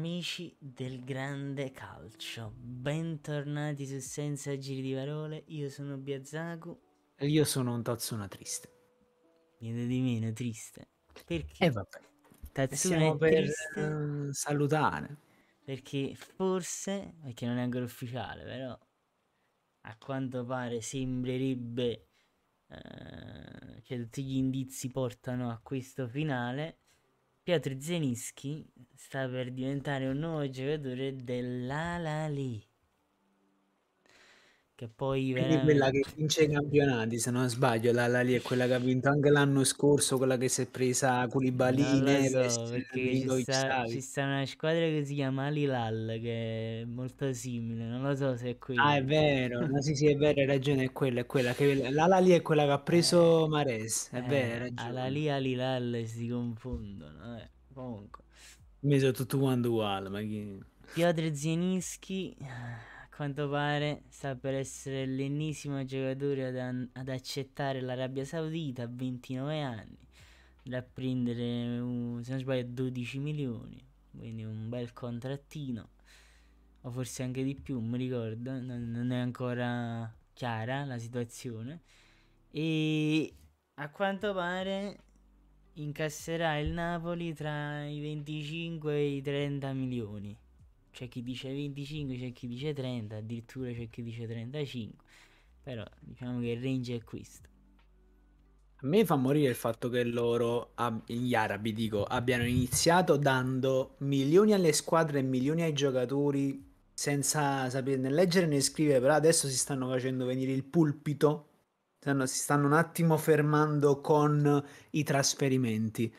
Amici del grande calcio, bentornati su Senza Giri di Parole, io sono Biazaku. E io sono un Tatsuna triste. Niente di meno triste. Perché? E eh vabbè. Tatsuna per triste. Eh, salutare. Perché forse, perché non è ancora ufficiale, però a quanto pare sembrerebbe, uh, cioè tutti gli indizi portano a questo finale Piotr Zenischi sta per diventare un nuovo giocatore dell'Alali. Che poi veramente... Eh, quella che vince i campionati, se non sbaglio, la, Lali è quella che ha vinto anche l'anno scorso, quella che si è presa Culibalini. So, perché ci sta, ci sta, una squadra che si chiama Alilal che è molto simile, non lo so se è quella. Ah, è vero, no, sì, sì, è vero, hai ragione, è quella, è quella che l'Alali è quella che ha eh, preso eh, Mares, è eh, vero, hai ragione. Alali e Alilal si confondono, eh. comunque. Mi sono tutto quanto uguale, ma chi... Piotr Zieninski quanto pare sta per essere l'ennesimo giocatore ad, ad, accettare l'Arabia Saudita a 29 anni da prendere uh, se non sbaglio 12 milioni quindi un bel contrattino o forse anche di più mi ricordo non, non è ancora chiara la situazione e a quanto pare incasserà il Napoli tra i 25 e i 30 milioni c'è chi dice 25, c'è chi dice 30, addirittura c'è chi dice 35. Però diciamo che il range è questo. A me fa morire il fatto che loro, gli arabi dico, abbiano iniziato dando milioni alle squadre e milioni ai giocatori senza sapere né leggere né scrivere, però adesso si stanno facendo venire il pulpito, stanno, si stanno un attimo fermando con i trasferimenti.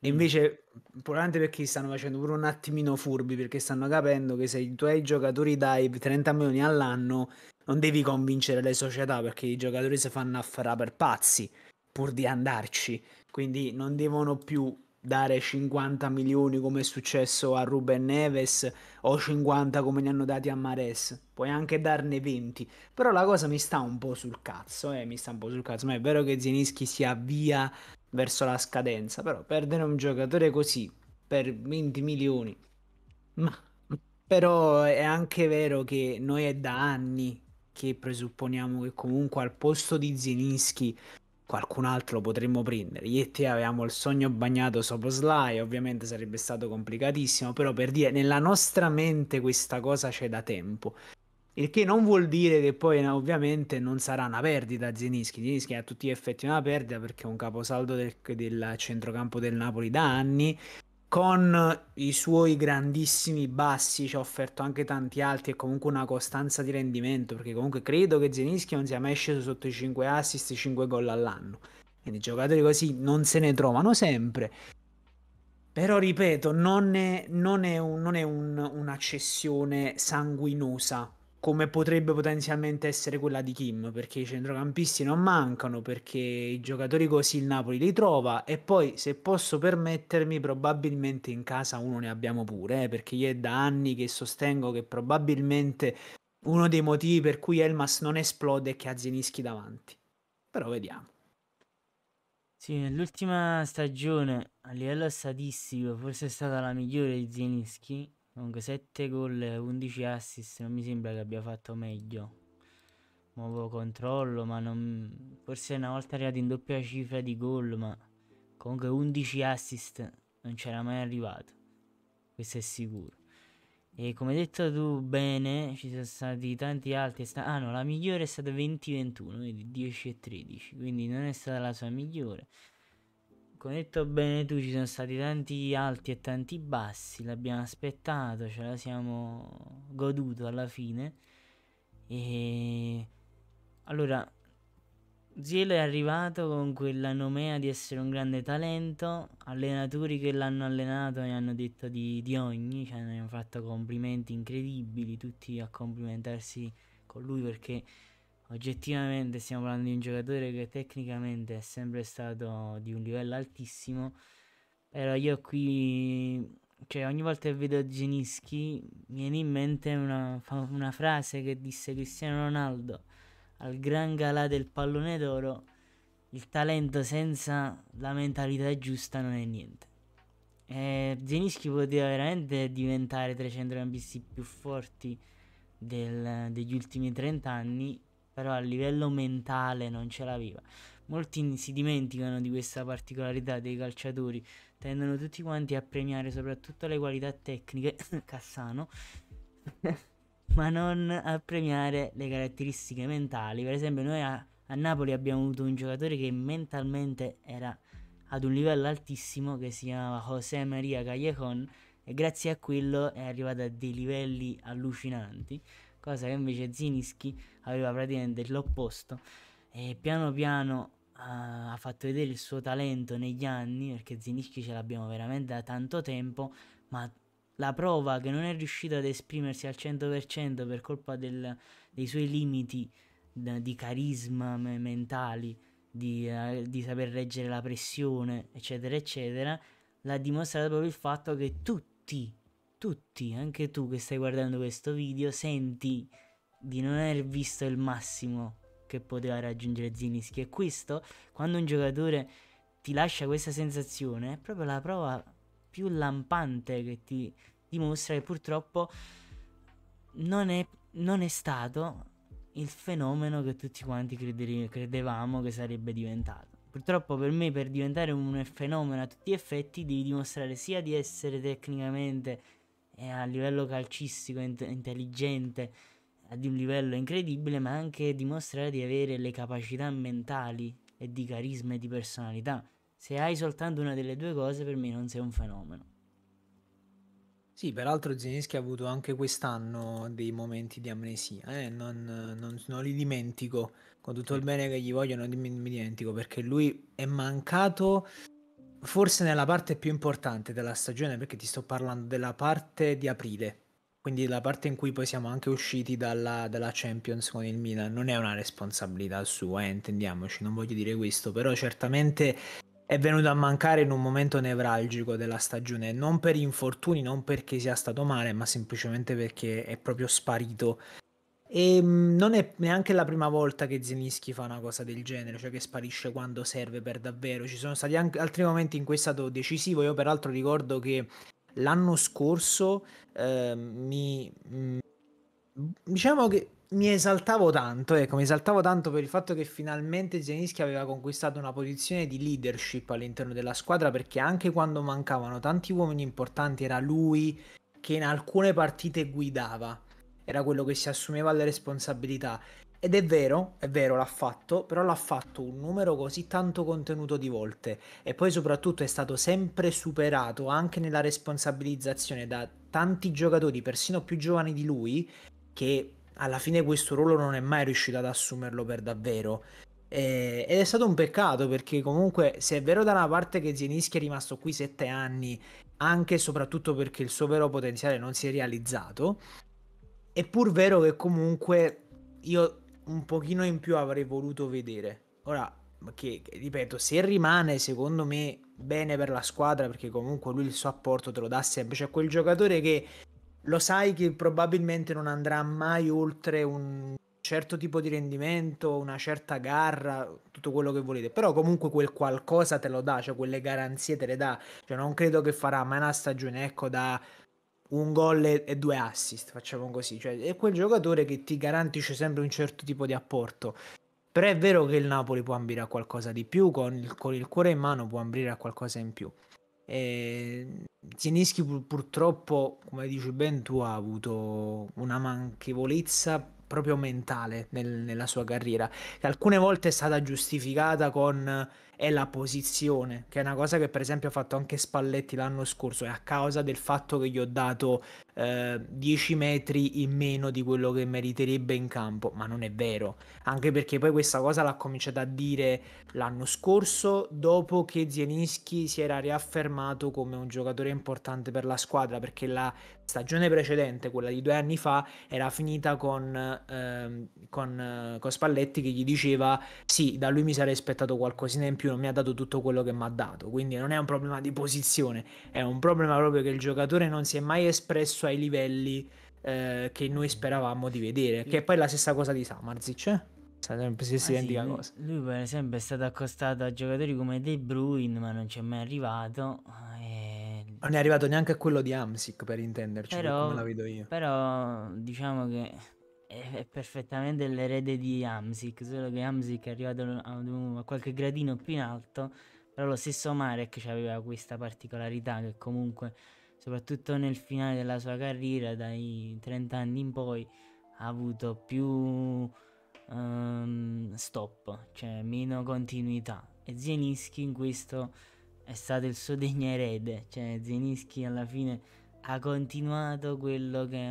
E mm. invece, probabilmente perché stanno facendo pure un attimino furbi, perché stanno capendo che se i tuoi giocatori dai 30 milioni all'anno, non devi convincere le società, perché i giocatori si fanno affarà per pazzi, pur di andarci. Quindi non devono più dare 50 milioni come è successo a Ruben Neves o 50 come ne hanno dati a Mares, puoi anche darne 20, però la cosa mi sta un po' sul cazzo, eh, mi sta un po' sul cazzo, ma è vero che Zinischi si avvia verso la scadenza, però perdere un giocatore così per 20 milioni, ma però è anche vero che noi è da anni che presupponiamo che comunque al posto di Zinischi qualcun altro potremmo prendere. Io e te avevamo il sogno bagnato sopra Sly, ovviamente sarebbe stato complicatissimo, però per dire, nella nostra mente questa cosa c'è da tempo. Il che non vuol dire che poi eh, ovviamente non sarà una perdita Zinischi. Zinischi è a tutti gli effetti una perdita perché è un caposaldo del, del centrocampo del Napoli da anni, con i suoi grandissimi bassi ci ha offerto anche tanti alti e comunque una costanza di rendimento perché comunque credo che Zenischi non sia mai sceso sotto i 5 assist e 5 gol all'anno quindi giocatori così non se ne trovano sempre però ripeto non è, non è, un, non è un, una cessione sanguinosa come potrebbe potenzialmente essere quella di Kim, perché i centrocampisti non mancano, perché i giocatori così il Napoli li trova e poi se posso permettermi probabilmente in casa uno ne abbiamo pure, eh, perché io è da anni che sostengo che probabilmente uno dei motivi per cui Elmas non esplode è che ha Zinischi davanti. Però vediamo. Sì, nell'ultima stagione a livello statistico forse è stata la migliore di Zinischi Comunque 7 gol, 11 assist, non mi sembra che abbia fatto meglio. Nuovo controllo, ma non... forse una volta arrivato in doppia cifra di gol, ma comunque 11 assist non c'era mai arrivato. Questo è sicuro. E come hai detto tu bene, ci sono stati tanti altri. Sta- ah no, la migliore è stata 20-21, quindi 10 13, quindi non è stata la sua migliore. Come detto bene tu, ci sono stati tanti alti e tanti bassi, l'abbiamo aspettato, ce la siamo goduto alla fine. E allora, Zielo è arrivato con quella nomea di essere un grande talento, allenatori che l'hanno allenato ne hanno detto di, di ogni, cioè ne hanno fatto complimenti incredibili, tutti a complimentarsi con lui perché oggettivamente stiamo parlando di un giocatore che tecnicamente è sempre stato di un livello altissimo, però io qui, cioè ogni volta che vedo Genischi mi viene in mente una, una frase che disse Cristiano Ronaldo al gran galà del pallone d'oro, il talento senza la mentalità giusta non è niente. E Zenischi poteva veramente diventare tra i centrocampisti più forti del, degli ultimi 30 anni però a livello mentale non ce l'aveva. Molti si dimenticano di questa particolarità dei calciatori, tendono tutti quanti a premiare soprattutto le qualità tecniche, Cassano, ma non a premiare le caratteristiche mentali. Per esempio noi a, a Napoli abbiamo avuto un giocatore che mentalmente era ad un livello altissimo che si chiamava José María Callejón e grazie a quello è arrivato a dei livelli allucinanti cosa che invece Zinischi aveva praticamente l'opposto. E piano piano uh, ha fatto vedere il suo talento negli anni, perché Zinischi ce l'abbiamo veramente da tanto tempo, ma la prova che non è riuscito ad esprimersi al 100% per colpa del, dei suoi limiti di carisma mentali, di, uh, di saper reggere la pressione, eccetera, eccetera, l'ha dimostrato proprio il fatto che tutti tutti, anche tu che stai guardando questo video, senti di non aver visto il massimo che poteva raggiungere Zinischi. E questo, quando un giocatore ti lascia questa sensazione, è proprio la prova più lampante che ti dimostra che purtroppo non è, non è stato il fenomeno che tutti quanti credere, credevamo che sarebbe diventato. Purtroppo per me per diventare un fenomeno a tutti gli effetti devi dimostrare sia di essere tecnicamente è a livello calcistico int- intelligente ad un livello incredibile, ma anche dimostrare di avere le capacità mentali e di carisma e di personalità. Se hai soltanto una delle due cose, per me non sei un fenomeno. Sì, peraltro Zinischi ha avuto anche quest'anno dei momenti di amnesia, eh? non, non, non, li dimentico, con tutto il bene che gli voglio non mi dimentico, perché lui è mancato forse nella parte più importante della stagione, perché ti sto parlando della parte di aprile, quindi la parte in cui poi siamo anche usciti dalla, dalla Champions con il Milan, non è una responsabilità sua, eh, intendiamoci, non voglio dire questo, però certamente è venuto a mancare in un momento nevralgico della stagione, non per infortuni, non perché sia stato male, ma semplicemente perché è proprio sparito e ehm, non è neanche la prima volta che Zelinski fa una cosa del genere, cioè che sparisce quando serve per davvero. Ci sono stati anche altri momenti in cui è stato decisivo. Io peraltro ricordo che l'anno scorso eh, mi... Mm, diciamo che mi esaltavo tanto, ecco, mi esaltavo tanto per il fatto che finalmente Zelinski aveva conquistato una posizione di leadership all'interno della squadra perché anche quando mancavano tanti uomini importanti era lui che in alcune partite guidava era quello che si assumeva le responsabilità. Ed è vero, è vero, l'ha fatto, però l'ha fatto un numero così tanto contenuto di volte e poi soprattutto è stato sempre superato anche nella responsabilizzazione da tanti giocatori, persino più giovani di lui, che alla fine questo ruolo non è mai riuscito ad assumerlo per davvero. Eh, ed è stato un peccato perché comunque se è vero da una parte che Zienischi è rimasto qui sette anni, anche e soprattutto perché il suo vero potenziale non si è realizzato, è pur vero che comunque io un pochino in più avrei voluto vedere. Ora, che, ripeto, se rimane secondo me bene per la squadra, perché comunque lui il suo apporto te lo dà sempre. C'è cioè, quel giocatore che lo sai che probabilmente non andrà mai oltre un certo tipo di rendimento, una certa garra, tutto quello che volete, però comunque quel qualcosa te lo dà, cioè quelle garanzie te le dà, cioè non credo che farà mai una stagione, ecco, da un gol e, e, due assist, facciamo così, cioè è quel giocatore che ti garantisce sempre un certo tipo di apporto. Però è vero che il Napoli può ambire a qualcosa di più, con il, con il cuore in mano può ambire a qualcosa in più. E Zienischi pur, purtroppo, come dici ben tu, ha avuto una manchevolezza proprio mentale nel, nella sua carriera, che alcune volte è stata giustificata con è la posizione, che è una cosa che per esempio ha fatto anche Spalletti l'anno scorso, è a causa del fatto che gli ho dato eh, 10 metri in meno di quello che meriterebbe in campo, ma non è vero, anche perché poi questa cosa l'ha cominciata a dire l'anno scorso dopo che Zielinski si era riaffermato come un giocatore importante per la squadra, perché la stagione precedente, quella di due anni fa, era finita con, ehm, eh, con, con Spalletti che gli diceva sì, da lui mi sarei aspettato qualcosina in più più non mi ha dato tutto quello che mi ha dato. Quindi non è un problema di posizione, è un problema proprio che il giocatore non si è mai espresso ai livelli eh, che noi speravamo di vedere. Che è poi la stessa cosa di Samarzic, eh? Sempre stessa identica sì, cosa. Lui, per esempio, è stato accostato a giocatori come De Bruyne, ma non ci è mai arrivato. E... Non è arrivato neanche a quello di Amsic, per intenderci, però, come la vedo io. Però diciamo che è, perfettamente l'erede di Amsic, solo che Amsic è arrivato a, un, a qualche gradino più in alto, però lo stesso Marek aveva questa particolarità che comunque, soprattutto nel finale della sua carriera, dai 30 anni in poi, ha avuto più um, stop, cioè meno continuità. E Zienischi in questo è stato il suo degno erede, cioè Zienischi alla fine ha continuato quello che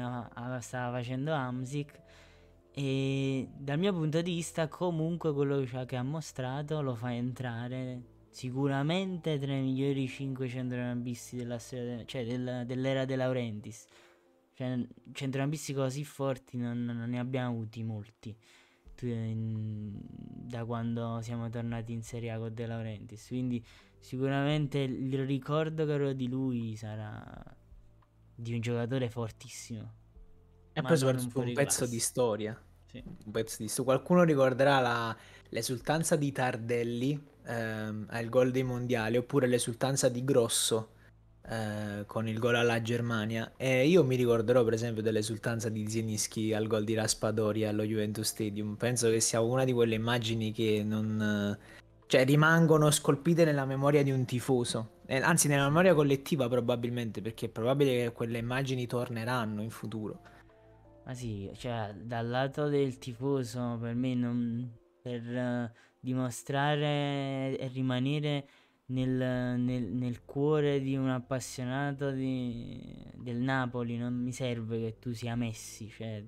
stava facendo Amsic e dal mio punto di vista, comunque, quello che ha mostrato lo fa entrare sicuramente tra i migliori 5 centrocampisti della storia, cioè del, dell'era De Laurentiis. Cioè, centrocampisti così forti non, non, ne abbiamo avuti molti da quando siamo tornati in Serie A con De Laurentiis. Quindi, sicuramente il ricordo che avrò di lui sarà di un giocatore fortissimo. E poi soprattutto un, un pezzo di storia sì. Un pezzo di sto. Qualcuno ricorderà la, l'esultanza di Tardelli ehm, al gol dei mondiali oppure l'esultanza di Grosso eh, con il gol alla Germania. E io mi ricorderò per esempio dell'esultanza di Zienischi al gol di Raspadori allo Juventus Stadium. Penso che sia una di quelle immagini che non... cioè rimangono scolpite nella memoria di un tifoso, anzi nella memoria collettiva probabilmente, perché è probabile che quelle immagini torneranno in futuro. Ma ah sì, cioè, dal lato del tifoso, per me, non, per eh, dimostrare e rimanere nel, nel, nel, cuore di un appassionato di, del Napoli, non mi serve che tu sia Messi, cioè,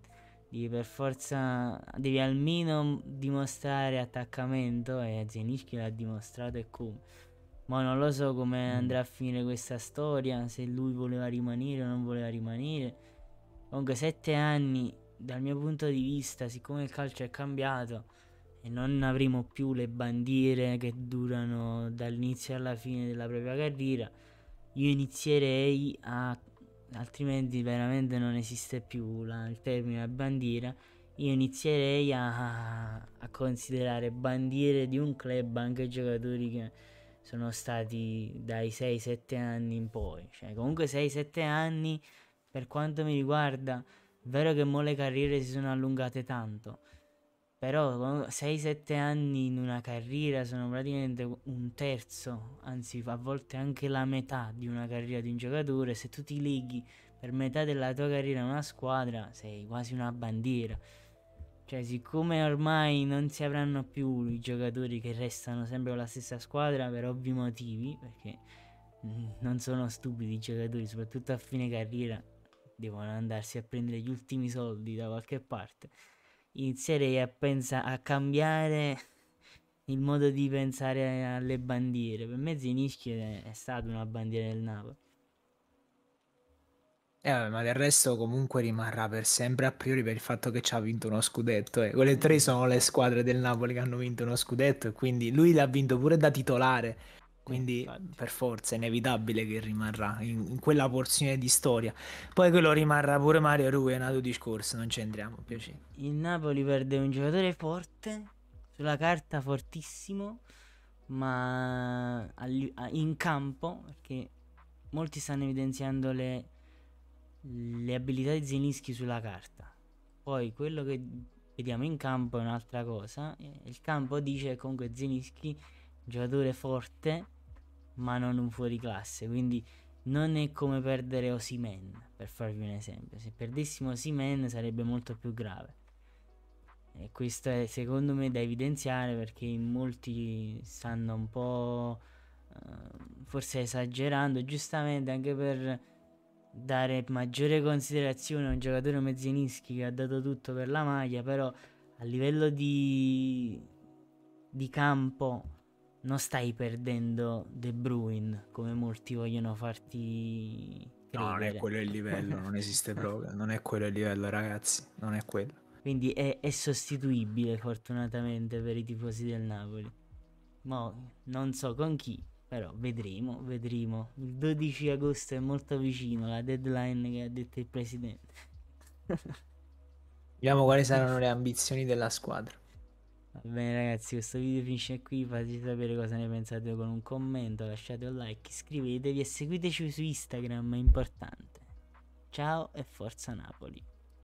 devi per forza, devi almeno dimostrare attaccamento, e Zenischi l'ha dimostrato e come. Ma non lo so come mm. andrà a finire questa storia, se lui voleva rimanere o non voleva rimanere comunque sette anni dal mio punto di vista, siccome il calcio è cambiato e non avremo più le bandiere che durano dall'inizio alla fine della propria carriera, io inizierei a altrimenti veramente non esiste più la, il termine bandiera. Io inizierei a, a considerare bandiere di un club anche giocatori che sono stati dai 6-7 anni in poi. Cioè, comunque 6-7 anni per quanto mi riguarda, è vero che mo le carriere si sono allungate tanto, però 6-7 anni in una carriera sono praticamente un terzo, anzi a volte anche la metà di una carriera di un giocatore. Se tu ti leghi per metà della tua carriera a una squadra, sei quasi una bandiera. Cioè, siccome ormai non si avranno più i giocatori che restano sempre con la stessa squadra per ovvi motivi, perché non sono stupidi i giocatori, soprattutto a fine carriera, devono andarsi a prendere gli ultimi soldi da qualche parte, inizierei a, pensa- a cambiare il modo di pensare alle bandiere. Per me Zinischi è, stata una bandiera del Napoli. Eh, vabbè, ma del resto comunque rimarrà per sempre a priori per il fatto che ci ha vinto uno scudetto. Eh. Quelle tre mm. sono le squadre del Napoli che hanno vinto uno scudetto e quindi lui l'ha vinto pure da titolare quindi Infatti. per forza è inevitabile che rimarrà in, in, quella porzione di storia. Poi quello rimarrà pure Mario Rui, è un altro discorso, non ci entriamo, piacere. Il Napoli perde un giocatore forte, sulla carta fortissimo, ma in campo, perché molti stanno evidenziando le, le abilità di Zelinski sulla carta. Poi quello che vediamo in campo è un'altra cosa. Il campo dice comunque Zelinski, giocatore forte, ma non un fuori classe. Quindi non è come perdere Osimen, per farvi un esempio. Se perdessimo Osimen sarebbe molto più grave. E questo è secondo me da evidenziare perché in molti stanno un po' ehm, forse esagerando, giustamente anche per dare maggiore considerazione a un giocatore come Zienischi che ha dato tutto per la maglia, però a livello di, di campo non stai perdendo De Bruyne come molti vogliono farti credere. No, non è quello il livello, non esiste proprio, non è quello il livello ragazzi, non è quello. Quindi è, è sostituibile fortunatamente per i tifosi del Napoli. Mo, non so con chi, però vedremo, vedremo. Il 12 agosto è molto vicino, la deadline che ha detto il presidente. Vediamo quali saranno le ambizioni della squadra. Va bene ragazzi, questo video finisce qui, fateci sapere cosa ne pensate con un commento, lasciate un like, iscrivetevi e seguiteci su Instagram, è importante. Ciao e forza Napoli!